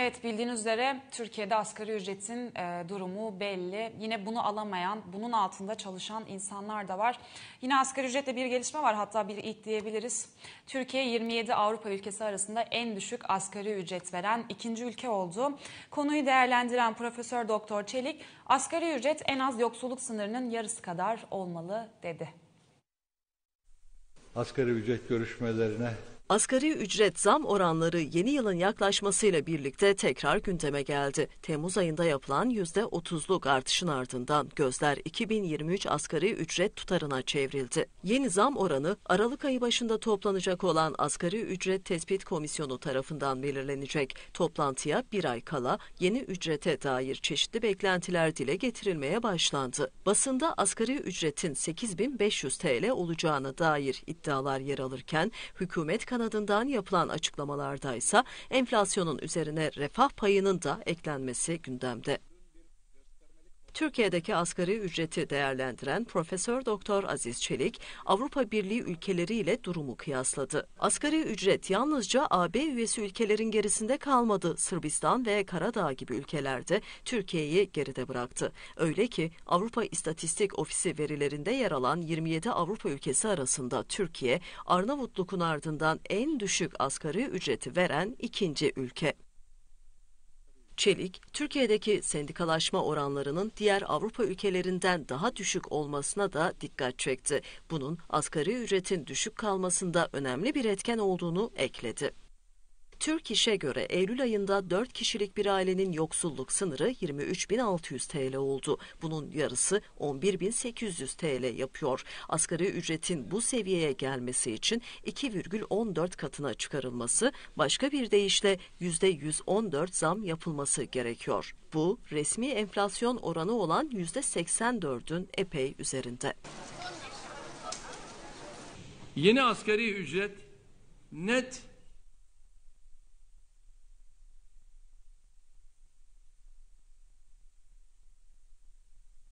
Evet bildiğiniz üzere Türkiye'de asgari ücretin e, durumu belli. Yine bunu alamayan, bunun altında çalışan insanlar da var. Yine asgari ücretle bir gelişme var hatta bir ilk diyebiliriz. Türkiye 27 Avrupa ülkesi arasında en düşük asgari ücret veren ikinci ülke oldu. Konuyu değerlendiren Profesör Doktor Çelik, asgari ücret en az yoksulluk sınırının yarısı kadar olmalı dedi. Asgari ücret görüşmelerine Asgari ücret zam oranları yeni yılın yaklaşmasıyla birlikte tekrar gündeme geldi. Temmuz ayında yapılan %30'luk artışın ardından gözler 2023 asgari ücret tutarına çevrildi. Yeni zam oranı Aralık ayı başında toplanacak olan Asgari Ücret Tespit Komisyonu tarafından belirlenecek. Toplantıya bir ay kala yeni ücrete dair çeşitli beklentiler dile getirilmeye başlandı. Basında asgari ücretin 8500 TL olacağına dair iddialar yer alırken hükümet kanalında kanadından yapılan açıklamalarda ise enflasyonun üzerine refah payının da eklenmesi gündemde. Türkiye'deki asgari ücreti değerlendiren Profesör Doktor Aziz Çelik, Avrupa Birliği ülkeleriyle durumu kıyasladı. Asgari ücret yalnızca AB üyesi ülkelerin gerisinde kalmadı. Sırbistan ve Karadağ gibi ülkelerde Türkiye'yi geride bıraktı. Öyle ki Avrupa İstatistik Ofisi verilerinde yer alan 27 Avrupa ülkesi arasında Türkiye, Arnavutluk'un ardından en düşük asgari ücreti veren ikinci ülke. Çelik, Türkiye'deki sendikalaşma oranlarının diğer Avrupa ülkelerinden daha düşük olmasına da dikkat çekti. Bunun asgari ücretin düşük kalmasında önemli bir etken olduğunu ekledi. Türk İş'e göre Eylül ayında 4 kişilik bir ailenin yoksulluk sınırı 23.600 TL oldu. Bunun yarısı 11.800 TL yapıyor. Asgari ücretin bu seviyeye gelmesi için 2,14 katına çıkarılması, başka bir deyişle %114 zam yapılması gerekiyor. Bu resmi enflasyon oranı olan %84'ün epey üzerinde. Yeni asgari ücret net